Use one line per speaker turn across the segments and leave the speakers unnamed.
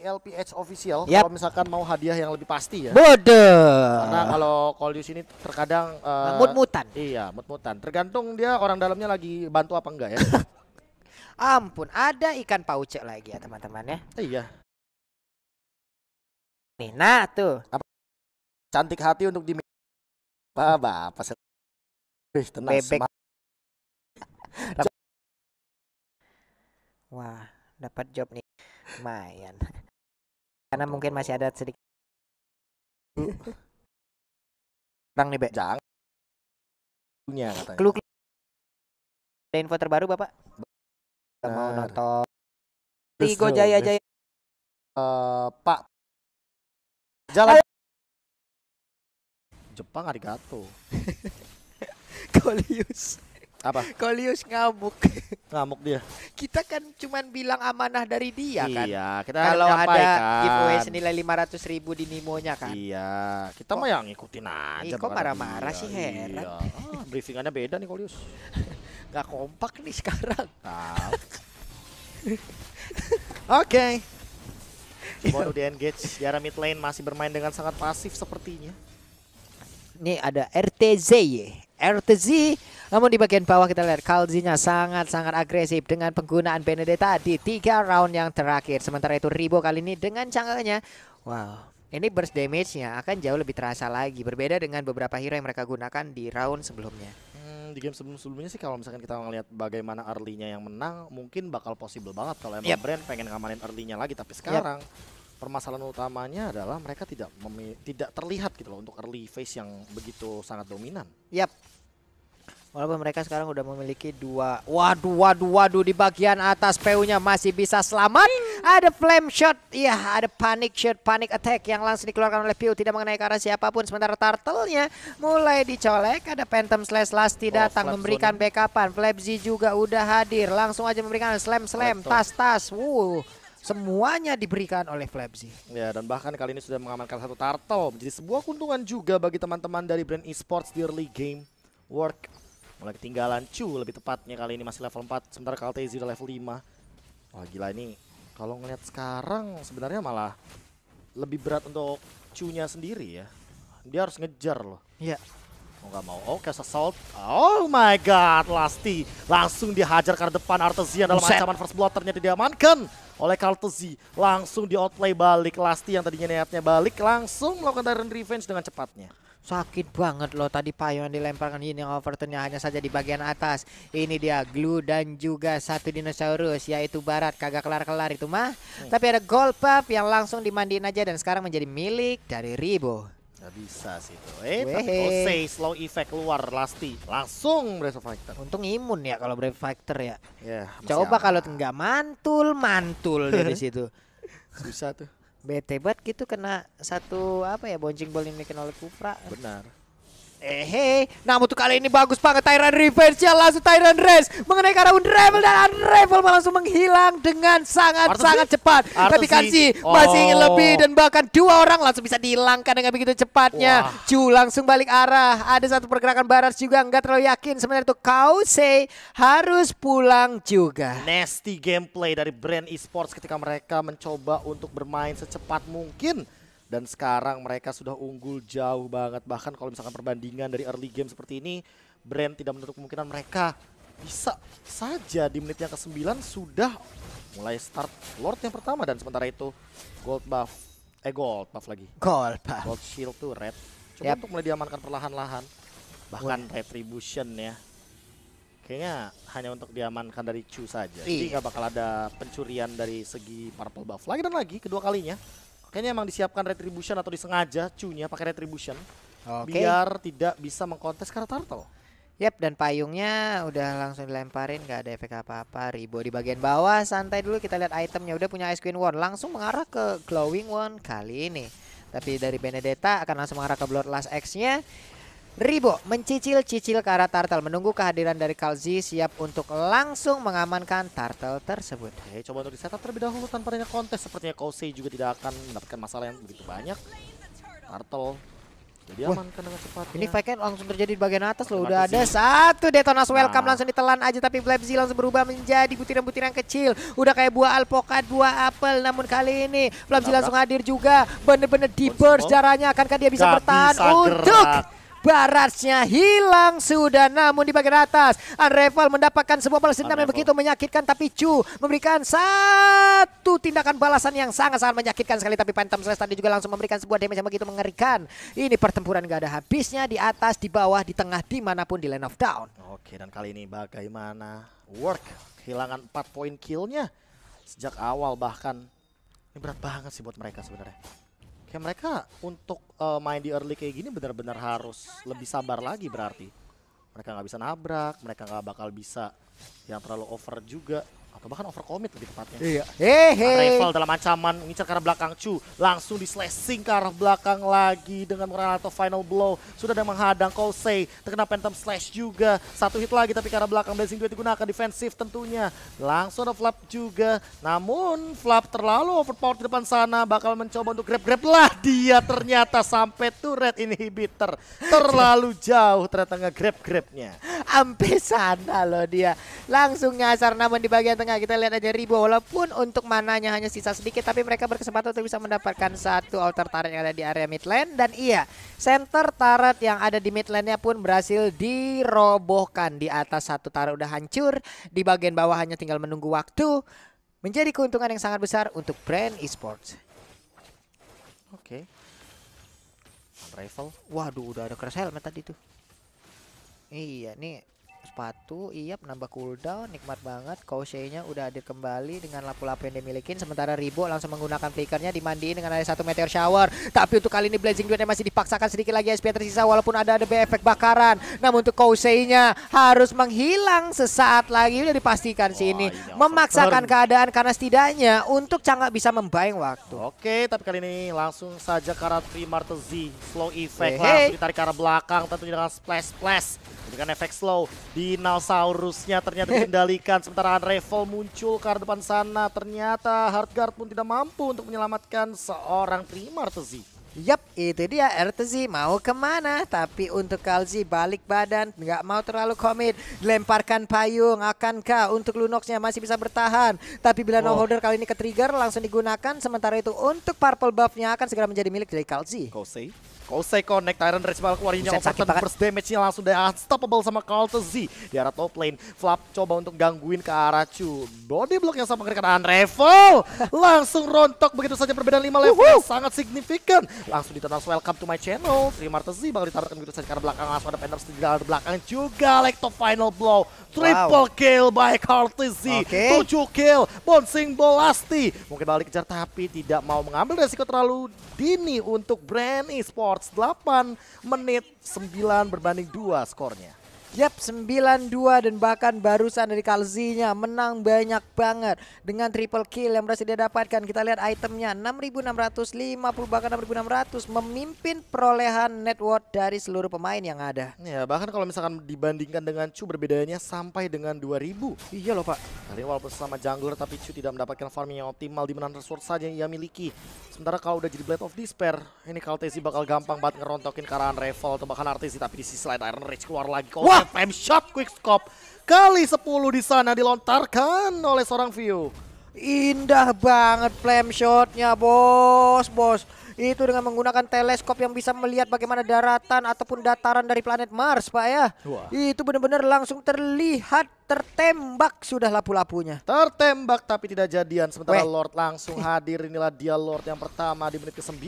LPH official yep. kalau misalkan mau hadiah yang lebih pasti ya. Bode. Karena kalau Kolius ini terkadang uh, mut-mutan. Iya, mut-mutan. Tergantung dia orang dalamnya lagi bantu apa
enggak ya. Ampun, ada ikan pauce lagi ya teman-teman ya. Iya. Nih, nah tuh. Apa? Cantik hati untuk di
Bapak, apa Wih, tenang. Bebek. Wah, dapat job nih. Lumayan karena mungkin masih ada sedikit bang nih Bek jangan punya katanya ada info terbaru bapak Benar. mau nonton
Tigo Jaya Jaya
uh, Pak jalan Ayo. Jepang arigato Kolius. Apa? Kolius ngamuk.
Ngamuk dia. Kita kan cuman bilang amanah dari dia iya, kan. Iya, kita kalau ada giveaway senilai lima ratus ribu di Nimonya kan. Iya, kita kok, mah yang ngikutin aja.
kok marah-marah sih iya, heran. Iya. Ah, briefingannya beda nih Kolius. Gak kompak nih sekarang. Oke. Okay. Baru iya. di engage. Yara mid lane masih bermain dengan sangat pasif sepertinya.
Ini ada RTZ RTZ. Namun di bagian bawah kita lihat Kalzinya sangat-sangat agresif dengan penggunaan Benedetta di tiga round yang terakhir. Sementara itu Ribo kali ini dengan cangkangnya, wow, ini burst damage-nya akan jauh lebih terasa lagi berbeda dengan beberapa hero yang mereka gunakan di round sebelumnya. Hmm, di game sebelum-sebelumnya sih kalau
misalkan kita ngelihat bagaimana early-nya yang menang mungkin bakal possible banget kalau emang yep. brand pengen ngamanin early-nya lagi tapi sekarang yep. permasalahan utamanya adalah mereka tidak tidak terlihat gitu loh untuk early phase yang
begitu sangat dominan. Yap, Walaupun mereka sekarang udah memiliki dua. Waduh, waduh, waduh. Di bagian atas PU-nya masih bisa selamat. Ada flame shot. Iya, ada panic shot, panic attack yang langsung dikeluarkan oleh PU. Tidak mengenai ke arah siapapun. Sementara turtle-nya mulai dicolek. Ada phantom slash lasti oh, datang oh, memberikan zone. backupan. Flapsy juga udah hadir. Langsung aja memberikan slam-slam, tas-tas. Wuh semuanya diberikan oleh Flapsy.
Ya, dan bahkan kali ini sudah mengamankan satu turtle. Menjadi sebuah keuntungan juga bagi teman-teman dari brand esports di early game. Work Mulai ketinggalan cu lebih tepatnya kali ini masih level 4 sementara Kaltezi udah level 5. Wah gila ini kalau ngelihat sekarang sebenarnya malah lebih berat untuk Chu-nya sendiri ya. Dia harus ngejar loh. Iya. Yeah. Mau oh, gak mau. Oke, oh, assault. Oh my god, Lasti langsung dihajar ke depan Artesian dalam Buset. ancaman first blood ternyata diamankan oleh kaltezi Langsung di
outplay balik Lasti yang tadinya niatnya balik langsung melakukan Tyrant Revenge dengan cepatnya. Sakit banget loh tadi payung yang dilemparkan ini overturnnya hanya saja di bagian atas. Ini dia glue dan juga satu dinosaurus yaitu barat kagak kelar-kelar itu mah. Hmm. Tapi ada gold pup yang langsung dimandiin aja dan sekarang menjadi milik dari Ribo.
Gak bisa sih itu. Eh, Wehe. tapi Ose, slow effect keluar Lasti. Langsung Brave Untung imun ya kalau
Brave Fighter ya.
Yeah, Coba
kalau nggak mantul, mantul dari situ. Susah tuh bete banget gitu kena satu apa ya boncing ball yang bikin oleh Kupra benar Eh, nah namun kali ini bagus banget Tyrant Revenge ya langsung Tyrant Race mengenai karena Unravel dan Unravel langsung menghilang dengan sangat-sangat cepat. Artusi. Tapi kan oh. masih ingin lebih dan bahkan dua orang langsung bisa dihilangkan dengan begitu cepatnya. Wah. Ju langsung balik arah. Ada satu pergerakan barat juga nggak terlalu yakin sebenarnya tuh Kausei harus pulang juga.
Nasty gameplay dari brand esports ketika mereka mencoba untuk bermain secepat mungkin dan sekarang mereka sudah unggul jauh banget bahkan kalau misalkan perbandingan dari early game seperti ini Brand tidak menutup kemungkinan mereka bisa saja di menit yang ke-9 sudah mulai start Lord yang pertama dan sementara itu gold buff eh gold buff lagi gold buff gold shield tuh red coba yep. untuk mulai diamankan perlahan-lahan bahkan retribution ya kayaknya hanya untuk diamankan dari Chu saja. Jadi iya. nggak bakal ada pencurian dari segi purple buff lagi dan lagi kedua kalinya. Kayaknya emang disiapkan retribution atau disengaja cunya pakai retribution.
Okay. Biar
tidak bisa mengkontes karena turtle.
Yap, dan payungnya udah langsung dilemparin, gak ada efek apa-apa. Ribo di bagian bawah, santai dulu kita lihat itemnya. Udah punya Ice Queen One, langsung mengarah ke Glowing One kali ini. Tapi dari Benedetta akan langsung mengarah ke Bloodlust X-nya. Ribo mencicil-cicil ke arah Tartel menunggu kehadiran dari Kalzi siap untuk langsung mengamankan Tartel tersebut.
Oke, coba untuk disetup terlebih dahulu tanpa adanya kontes sepertinya Kosei juga tidak akan mendapatkan masalah yang begitu banyak. Tartel jadi aman amankan dengan cepat. Ini ya.
fight langsung terjadi di bagian atas loh. Udah ada satu detonas welcome nah. langsung ditelan aja tapi Blebzi langsung berubah menjadi butiran-butiran kecil. Udah kayak buah alpokat, buah apel. Namun kali ini Blebzi langsung hadir juga. Bener-bener di burst darahnya akankah dia bisa Gak bertahan bisa untuk Barasnya hilang sudah namun di bagian atas. Unravel mendapatkan sebuah balas dendam yang begitu menyakitkan tapi Chu memberikan satu tindakan balasan yang sangat-sangat menyakitkan sekali tapi Phantom Slash tadi juga langsung memberikan sebuah damage yang begitu mengerikan. Ini pertempuran gak ada habisnya di atas, di bawah, di tengah, dimanapun di lane of down.
Oke dan kali ini bagaimana work kehilangan 4 poin killnya sejak awal bahkan ini berat banget sih buat mereka sebenarnya. Kayak mereka untuk uh, main di early kayak gini benar-benar harus lebih sabar lagi berarti. Mereka nggak bisa nabrak, mereka nggak bakal bisa yang terlalu over juga atau bahkan overcommit lebih tepatnya. Iya. Hehe. Rival dalam ancaman ngincar ke arah belakang Chu, langsung di slashing ke arah belakang lagi dengan Renato final blow. Sudah ada menghadang Kosei, terkena phantom slash juga. Satu hit lagi tapi ke arah belakang blazing duet digunakan defensif tentunya. Langsung ada flap juga. Namun flap terlalu overpower di depan sana bakal mencoba untuk grab-grab lah dia ternyata sampai tuh red inhibitor. Terlalu jauh ternyata nge-grab-grabnya.
Sampai sana loh dia. Langsung nyasar namun di bagian tengah tengah kita lihat aja ribu walaupun untuk mananya hanya sisa sedikit tapi mereka berkesempatan untuk bisa mendapatkan satu altar turret yang ada di area mid lane dan iya center turret yang ada di mid lane-nya pun berhasil dirobohkan di atas satu turret udah hancur di bagian bawah hanya tinggal menunggu waktu menjadi keuntungan yang sangat besar untuk brand esports. Oke. Okay. Rival. Waduh udah ada crash helmet tadi tuh. Iya nih sepatu iya nambah cooldown Nikmat banget kosei udah hadir kembali Dengan lapu-lapu yang dimilikin Sementara Ribo langsung menggunakan flickernya Dimandiin dengan ada satu meteor shower Tapi untuk kali ini Blazing Duetnya masih dipaksakan sedikit lagi SP tersisa Walaupun ada ada efek bakaran Namun untuk kosei Harus menghilang sesaat lagi Udah dipastikan sini sih ini Memaksakan keadaan Karena setidaknya Untuk canggak bisa membayang waktu
Oke tapi kali ini langsung saja karat Karena z Slow effect hey, hey. Langsung ditarik ke arah belakang Tentunya dengan splash-splash Dengan efek slow Dinosaurusnya ternyata dikendalikan. Sementara Unravel muncul ke arah depan sana. Ternyata Hardguard pun tidak mampu untuk menyelamatkan seorang tezi
Yap, itu dia RTZ mau kemana. Tapi untuk Kalzi balik badan, nggak mau terlalu komit. Lemparkan payung, akankah untuk Lunoxnya masih bisa bertahan. Tapi bila oh. no holder kali ini ke trigger langsung digunakan. Sementara itu untuk purple buffnya akan segera menjadi milik dari Kalzi.
Kosei. Close stay connect, Tyrant Rage malah keluar Overton overturn, burst damage-nya langsung dari unstoppable sama Carlton Z. Di arah top lane, Flap coba untuk gangguin ke arah Chu. Body block yang sama mengerikan Unravel. Langsung rontok begitu saja perbedaan 5 level yang sangat signifikan. Langsung ditendang welcome to my channel. Terima kasih bakal ditaruhkan begitu saja karena belakang langsung ada Panthers di belakang juga. Like to final blow. Triple wow. kill by Carlton Z. Okay. 7 kill, bouncing Asti. Mungkin balik kejar tapi tidak mau mengambil resiko terlalu dini untuk brand esports. 48 menit 9 berbanding 2 skornya.
Yap, 9-2 dan bahkan barusan dari Kalzinya menang banyak banget dengan triple kill yang berhasil dia dapatkan. Kita lihat itemnya 6650 bahkan 6600 memimpin perolehan net worth dari seluruh pemain yang ada.
Ya, bahkan kalau misalkan dibandingkan dengan Chu berbedanya sampai dengan 2000. Iya loh, Pak. Tadi nah, walaupun sama jungler tapi Chu tidak mendapatkan farming yang optimal di menahan resource saja yang ia miliki. Sementara kalau udah jadi Blade of Despair, ini Kaltesi bakal gampang banget ngerontokin karahan Revel atau bahkan Artesi tapi di sisi lain Iron Rage keluar lagi. Wah! Buset, shot quick scope. Kali 10 di sana dilontarkan oleh seorang view.
Indah banget flame shotnya bos, bos. Itu dengan menggunakan teleskop yang bisa melihat bagaimana daratan ataupun dataran dari planet Mars, Pak ya. Wah. Itu benar-benar langsung terlihat tertembak sudah lapu-lapunya. Tertembak tapi tidak jadian. Sementara Weh.
Lord langsung hadir. Inilah dia Lord yang pertama di menit ke-9.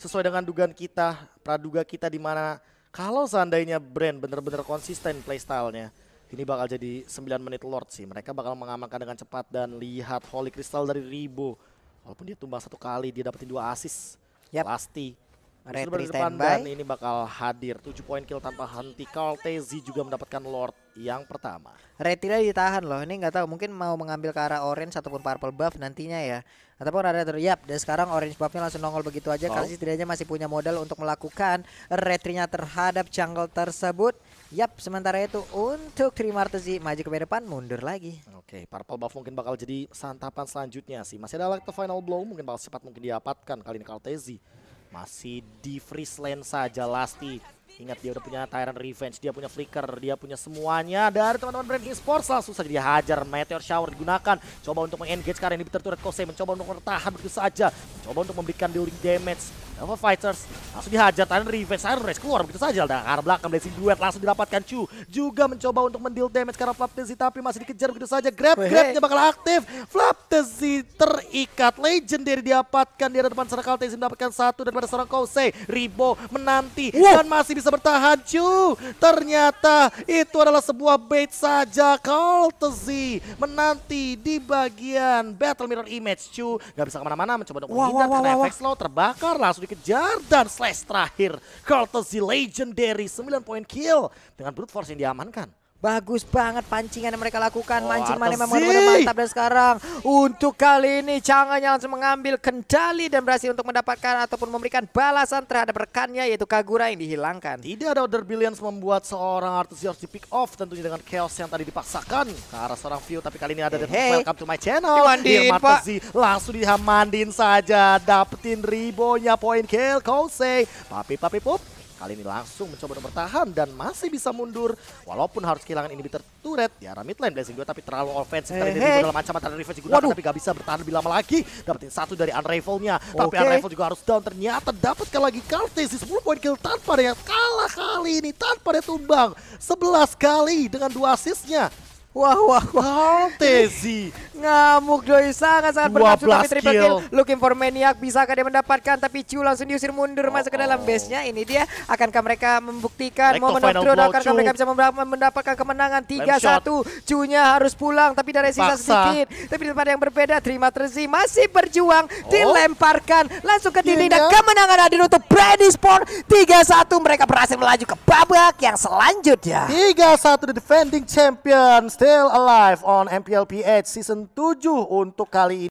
Sesuai dengan dugaan kita, praduga kita di mana kalau seandainya brand benar-benar konsisten playstylenya, ini bakal jadi 9 menit Lord sih. Mereka bakal mengamankan dengan cepat dan lihat Holy Crystal dari Ribo. Walaupun dia tumbang satu kali, dia dapetin dua assist. Yep. Pasti Retri standby. ini bakal hadir 7 poin kill tanpa henti. Tezi juga mendapatkan Lord yang pertama.
Retri ditahan loh. Ini nggak tahu mungkin mau mengambil ke arah orange ataupun purple buff nantinya ya. Ataupun ada terlihat dan sekarang orange buffnya langsung nongol begitu aja. Oh. Karena setidaknya masih punya modal untuk melakukan retrinya terhadap jungle tersebut. Yap, sementara itu untuk Trimartesi maju ke depan mundur lagi.
Oke, okay, purple buff mungkin bakal jadi santapan selanjutnya sih. Masih ada like the final blow mungkin bakal cepat mungkin diapatkan kali ini Kaltezi. Masih di freeze saja Lasti. Ingat dia udah punya Tyrant Revenge, dia punya Flicker, dia punya semuanya dari teman-teman Brand Esports. Langsung saja dia hajar, Meteor Shower digunakan. Coba untuk mengengage karena ini turret Kosei, mencoba untuk bertahan begitu saja. mencoba untuk memberikan dealing damage. Nova Fighters langsung dihajar tadi revenge Iron Race keluar begitu saja dan arah belakang Blazing Duet langsung didapatkan Chu juga mencoba untuk mendeal damage karena Flaptezi tapi masih dikejar begitu saja grab grabnya bakal aktif Flaptezi terikat legend dari didapatkan di depan serang Kaltezi mendapatkan satu daripada seorang Kosei Ribo menanti dan masih bisa bertahan Chu ternyata itu adalah sebuah bait saja Kaltezi menanti di bagian Battle Mirror Image Chu gak bisa kemana-mana mencoba untuk menghindar karena efek slow terbakar langsung dikejar dan slash terakhir. Courtesy Legendary 9 poin kill dengan brute force yang diamankan.
Bagus banget pancingan yang mereka lakukan. Oh, Mancing mana memang benar mantap dan sekarang untuk kali ini Changan yang langsung mengambil kendali dan berhasil untuk mendapatkan ataupun memberikan balasan terhadap rekannya yaitu Kagura yang dihilangkan. Tidak ada order
billions membuat seorang artis harus di pick off tentunya dengan chaos yang tadi dipaksakan ke arah seorang view tapi kali ini ada hey, hey. welcome to my channel. Diwandiin, Pak. langsung dihamandin saja dapetin ribonya poin kill Kosei. Papi papi pup Kali ini langsung mencoba untuk bertahan dan masih bisa mundur. Walaupun harus kehilangan inhibitor turret. di ya, arah mid lane Blazing 2 tapi terlalu offensive. Kali ini dalam macam antara revenge digunakan Waduh. tapi gak bisa bertahan lebih lama lagi. Dapetin satu dari Unravel-nya. Tapi Unravel juga harus down. Ternyata dapatkan lagi di 10 poin kill tanpa dia kalah kali ini. Tanpa dia tumbang. 11 kali dengan dua assistnya. Wah, wah, wah.
Tezi. Ngamuk doi sangat sangat bernafsu tapi triple kill. kill. Looking for Maniac bisakah dia mendapatkan tapi Chu langsung diusir mundur oh. masuk ke dalam oh, oh. base-nya. Ini dia akankah mereka membuktikan mau of throne akankah mereka bisa mendapatkan kemenangan 3-1. Chu-nya harus pulang tapi dari sisa sedikit. Tapi di yang berbeda terima Trezi masih berjuang oh. dilemparkan langsung ke dinding iya, iya. dan kemenangan hadir untuk Brady Sport 3-1 mereka berhasil melaju ke
babak yang selanjutnya. 3-1 the defending champions Still Alive on MPLPH Season 7 untuk kali ini.